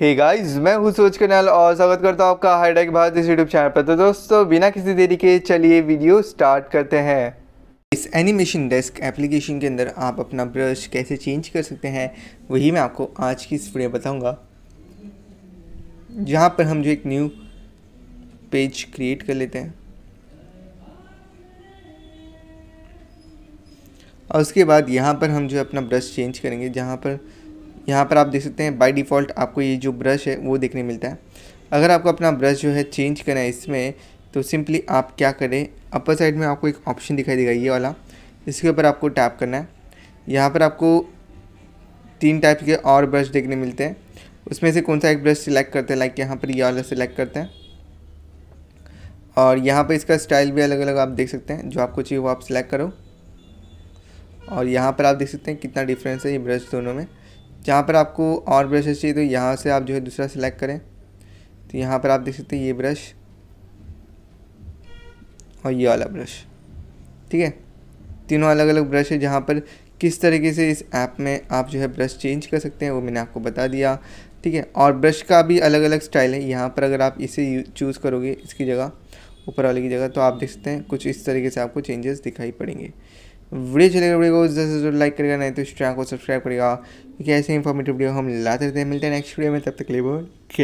hey guys मैं हूँ सूरज कनाल और स्वागत करता हूँ आपका हाईटेक भारत इस यूट्यूब चैनल पर तो दोस्तों बिना किसी देरी के चलिए वीडियो स्टार्ट करते हैं इस एनिमेशन डेस्क एप्लीकेशन के अंदर आप अपना ब्रश कैसे चेंज कर सकते हैं वही मैं आपको आज की इस वीडियो बताऊँगा जहाँ पर हम जो एक न्यू पेज क्रिएट कर लेते हैं और उसके बाद यहाँ पर हम जो अपना ब्रश चेंज करेंगे जहाँ पर यहाँ पर आप देख सकते हैं बाय डिफ़ॉल्ट आपको ये जो ब्रश है वो देखने मिलता है अगर आपको अपना ब्रश जो है चेंज करना है इसमें तो सिंपली आप क्या करें अपर साइड में आपको एक ऑप्शन दिखाई देगा ये वाला इसके ऊपर आपको टैप करना है यहाँ पर आपको तीन टाइप के और ब्रश देखने मिलते हैं उसमें से कौन सा एक ब्रश सिलेक्ट करते हैं लाइक यहाँ पर ये वाला सिलेक्ट करते हैं और यहाँ पर इसका स्टाइल भी अलग अलग आप देख सकते हैं जो आपको चाहिए वो आप सिलेक्ट करो और यहाँ पर आप देख सकते हैं कितना डिफरेंस है ये ब्रश दोनों में जहाँ पर आपको और ब्रशेस चाहिए तो यहाँ से आप जो है दूसरा सिलेक्ट करें तो यहाँ पर आप देख सकते हैं ये ब्रश और ये वाला ब्रश ठीक है तीनों अलग अलग ब्रश है जहाँ पर किस तरीके से इस ऐप में आप जो है ब्रश चेंज कर सकते हैं वो मैंने आपको बता दिया ठीक है और ब्रश का भी अलग अलग स्टाइल है यहाँ पर अगर आप इसे चूज़ करोगे इसकी जगह ऊपर वाले की जगह तो आप देख सकते हैं कुछ इस तरीके से आपको चेंजेस दिखाई पड़ेंगे वीडियो चलेगा वीडियो को जैसे जो लाइक करेगा नहीं तो इस चैनल को सब्सक्राइब करेगा क्योंकि ऐसे इन्फॉर्मेटिव वीडियो हम लाते रहते हैं मिलते हैं नेक्स्ट वीडियो में तब तक ले